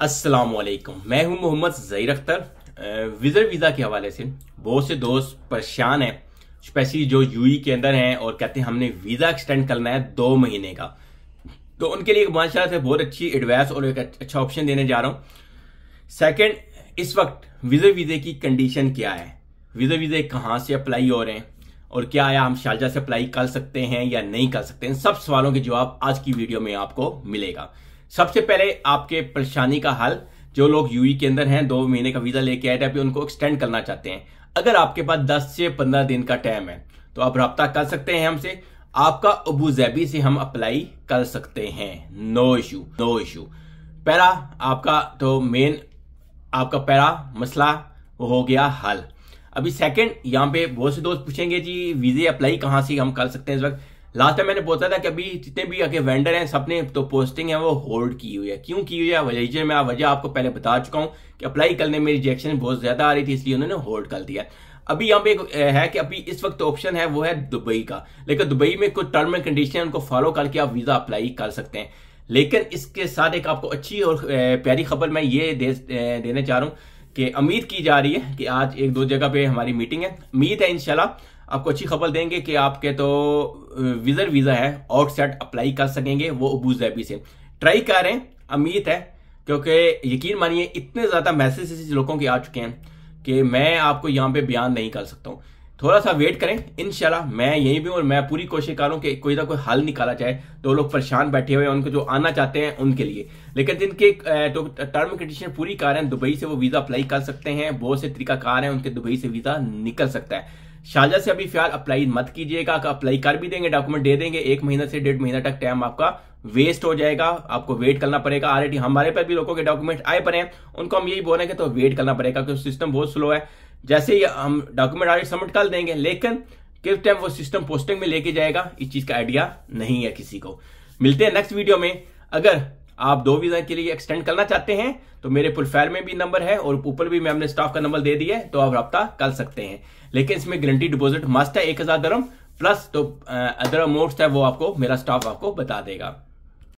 वालेकुम मैं हूं मोहम्मद जहीर अख्तर विज़र वीज़ा के हवाले से बहुत से दोस्त परेशान हैं स्पेशली जो यूई के अंदर हैं और कहते हैं हमने वीज़ा एक्सटेंड करना है दो महीने का तो उनके लिए माशा से बहुत अच्छी एडवाइस और एक अच्छा ऑप्शन देने जा रहा हूं सेकेंड इस वक्त विजर वीज़े की कंडीशन क्या है विजर वीज़े कहाँ से अप्लाई हो रहे हैं और क्या आया हम शारजा से अप्लाई कर सकते हैं या नहीं कर सकते हैं सब सवालों के जवाब आज की वीडियो में आपको मिलेगा सबसे पहले आपके परेशानी का हल जो लोग यूई e के अंदर हैं दो महीने का वीजा लेके आए थे उनको एक्सटेंड करना चाहते हैं अगर आपके पास दस से पंद्रह दिन का टाइम है तो आप रब्ता कर सकते हैं हमसे आपका अबू जैबी से हम अप्लाई कर सकते हैं नो इशू नो इशू पैरा आपका तो मेन आपका पैरा मसला वो हो गया हल अभी सेकंड यहाँ पे बहुत से दोस्त पूछेंगे जी वीजे अप्लाई कहां से हम कर सकते हैं इस वक्त लास्ट टाइम मैंने बोलता था कि अभी जितने भी आगे वेंडर हैं सबने तो पोस्टिंग है वो होल्ड की हुई है क्यों की हुई है वजह मैं वजह आपको पहले बता चुका हूं कि अप्लाई करने में रिजेक्शन बहुत ज्यादा आ रही थी इसलिए उन्होंने होल्ड कर दिया अभी यहाँ पे एक है कि अभी इस वक्त ऑप्शन है वो है दुबई का लेकिन दुबई में कुछ टर्म एंड कंडीशन उनको फॉलो करके आप वीजा अप्लाई कर सकते हैं लेकिन इसके साथ एक आपको अच्छी और प्यारी खबर मैं ये दे, देने चाह रहा हूँ कि उम्मीद की जा रही है कि आज एक दो जगह पे हमारी मीटिंग है उम्मीद है इनशाला आपको अच्छी खबर देंगे कि आपके तो विजर वीज़ा है आउटसेट अप्लाई कर सकेंगे वो अबू धाबी से ट्राई करें अमीत है क्योंकि यकीन मानिए इतने ज़्यादा मैसेज लोगों के आ चुके हैं कि मैं आपको यहाँ पे बयान नहीं कर सकता हूँ थोड़ा सा वेट करें इनशाला मैं यहीं भी और मैं पूरी कोशिश कर रहा हूँ कि कोई ना कोई हल निकाला जाए तो लोग परेशान बैठे हुए हैं उनको जो आना चाहते हैं उनके लिए लेकिन जिनके तो टर्म कंडीशन पूरी कार हैं दुबई से वो वीज़ा अप्लाई कर सकते हैं बहुत से तरीका कार हैं उनके दुबई से वीज़ा निकल सकता है शारजा से अभी फिलहाल अप्लाई मत कीजिएगा अप्लाई कर भी देंगे डॉक्यूमेंट दे देंगे एक महीना से डेढ़ महीना तक टाइम आपका वेस्ट हो जाएगा आपको वेट करना पड़ेगा ऑलरेडी हमारे पास भी लोगों के डॉक्यूमेंट आए पड़े हैं उनको हम यही बोलेंगे तो वेट करना पड़ेगा क्योंकि सिस्टम बहुत स्लो है जैसे ही हम डॉक्यूमेंट ऑलरेडी सबमिट कर देंगे लेकिन किस टाइम वो सिस्टम पोस्टिंग में लेके जाएगा इस चीज का आइडिया नहीं है किसी को मिलते हैं नेक्स्ट वीडियो में अगर आप दो वीजा के लिए एक्सटेंड करना चाहते हैं तो मेरे पुलफेर में भी नंबर है और ऊपर भी मैम ने स्टाफ का नंबर दे दिया है तो आप रब्ता कर सकते हैं लेकिन इसमें गारंटी डिपोजिट मस्ट है एक हजार प्लस तो अदर अमाउंट है वो आपको मेरा स्टाफ आपको बता देगा